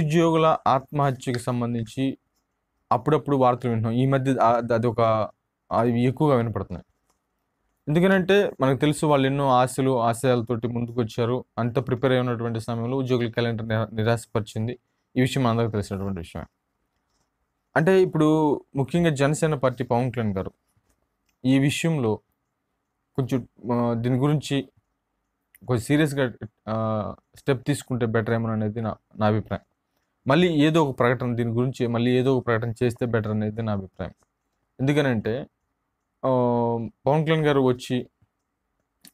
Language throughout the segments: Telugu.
నిరుద్యోగుల ఆత్మహత్యకు సంబంధించి అప్పుడప్పుడు వార్తలు వింటున్నాం ఈ మధ్య అది ఒక అవి ఎక్కువగా వినపడుతున్నాయి ఎందుకనంటే మనకు తెలుసు వాళ్ళు ఎన్నో ఆశలు ఆశయాలతోటి ముందుకు వచ్చారు అంత ప్రిపేర్ అయి ఉన్నటువంటి సమయంలో ఉద్యోగుల క్యాలెండర్ నిరాశపరిచింది ఈ విషయం అందరికీ తెలిసినటువంటి విషయం అంటే ఇప్పుడు ముఖ్యంగా జనసేన పార్టీ పవన్ కళ్యాణ్ గారు ఈ విషయంలో కొంచెం దీని గురించి కొంచెం సీరియస్గా స్టెప్ తీసుకుంటే బెటర్ ఏమో అనేది నా నా అభిప్రాయం మళ్ళీ ఏదో ఒక ప్రకటన దీని గురించి మళ్ళీ ఏదో ఒక ప్రకటన చేస్తే బెటర్ అనేది నా అభిప్రాయం ఎందుకనంటే పవన్ కళ్యాణ్ గారు వచ్చి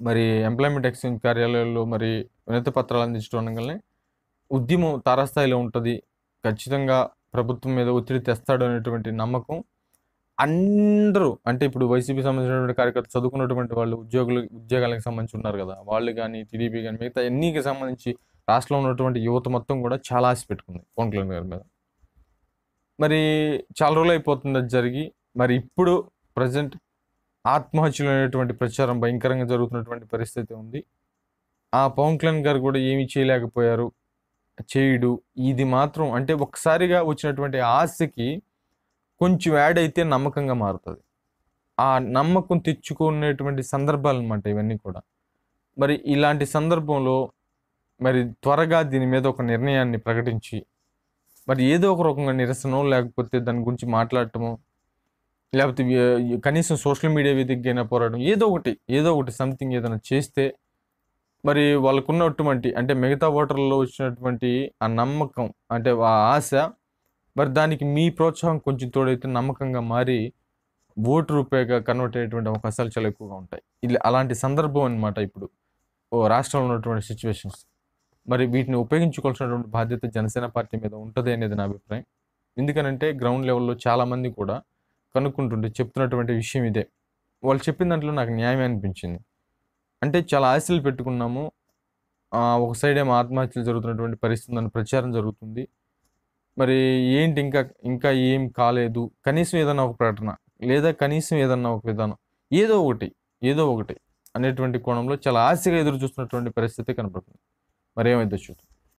మరి ఎంప్లాయ్మెంట్ ఎక్స్చేంజ్ కార్యాలయాల్లో మరి వినతి పత్రాలు అందించడం అనగానే ఉద్యమం తారాస్థాయిలో ఉంటుంది ఖచ్చితంగా ప్రభుత్వం మీద ఒత్తిడి తెస్తాడు అనేటువంటి నమ్మకం అందరూ అంటే ఇప్పుడు వైసీపీ సంబంధించినటువంటి కార్యకర్తలు చదువుకున్నటువంటి వాళ్ళు ఉద్యోగులు ఉద్యోగాలకు సంబంధించి ఉన్నారు కదా వాళ్ళు కానీ టీడీపీ కానీ మిగతా ఎన్నికి సంబంధించి రాష్ట్రంలో ఉన్నటువంటి యువత మొత్తం కూడా చాలా ఆశ పెట్టుకుంది పవన్ కళ్యాణ్ గారి మీద మరి చాలా రోజులు అయిపోతుంది అది జరిగి మరి ఇప్పుడు ప్రజెంట్ ఆత్మహత్యలు అనేటువంటి ప్రచారం భయంకరంగా జరుగుతున్నటువంటి పరిస్థితి ఉంది ఆ పవన్ కళ్యాణ్ గారు కూడా ఏమి చేయలేకపోయారు చేయుడు ఇది మాత్రం అంటే ఒకసారిగా వచ్చినటువంటి ఆశకి కొంచెం యాడ్ అయితే నమ్మకంగా మారుతుంది ఆ నమ్మకం తెచ్చుకునేటువంటి సందర్భాలు అనమాట ఇవన్నీ కూడా మరి ఇలాంటి సందర్భంలో మరి త్వరగా దీని మీద ఒక నిర్ణయాన్ని ప్రకటించి మరి ఏదో ఒక రకంగా నిరసన లేకపోతే దాని గురించి మాట్లాడటము లేకపోతే కనీసం సోషల్ మీడియా అయినా పోరాటం ఏదో ఒకటి ఏదో ఒకటి సంథింగ్ ఏదైనా చేస్తే మరి వాళ్ళకున్నటువంటి అంటే మిగతా ఓటర్లలో వచ్చినటువంటి ఆ నమ్మకం అంటే ఆ ఆశ మరి దానికి మీ ప్రోత్సాహం కొంచెం తోడైతే నమ్మకంగా మారి ఓటు రూపాయిగా కన్వర్ట్ అయ్యేటువంటి అవకాశాలు చాలా ఎక్కువగా ఉంటాయి ఇది అలాంటి సందర్భం అనమాట ఇప్పుడు రాష్ట్రంలో ఉన్నటువంటి సిచ్యువేషన్స్ మరి వీటిని ఉపయోగించుకోవాల్సినటువంటి బాధ్యత జనసేన పార్టీ మీద ఉంటుంది అనేది నా అభిప్రాయం ఎందుకనంటే గ్రౌండ్ లెవెల్లో చాలామంది కూడా కనుక్కుంటుంటే చెప్తున్నటువంటి విషయం ఇదే వాళ్ళు చెప్పిన దాంట్లో నాకు న్యాయం అనిపించింది అంటే చాలా ఆశలు పెట్టుకున్నాము ఒక సైడ్ ఏమో ఆత్మహత్యలు జరుగుతున్నటువంటి పరిస్థితి అని ప్రచారం జరుగుతుంది మరి ఏంటి ఇంకా ఇంకా ఏం కాలేదు కనీసం ఏదన్నా ఒక ప్రకటన లేదా కనీసం ఏదన్నా ఒక విధానం ఏదో ఒకటి ఏదో ఒకటి అనేటువంటి కోణంలో చాలా ఆశగా ఎదురు చూస్తున్నటువంటి పరిస్థితి కనపడుతుంది Meryem Edeçut.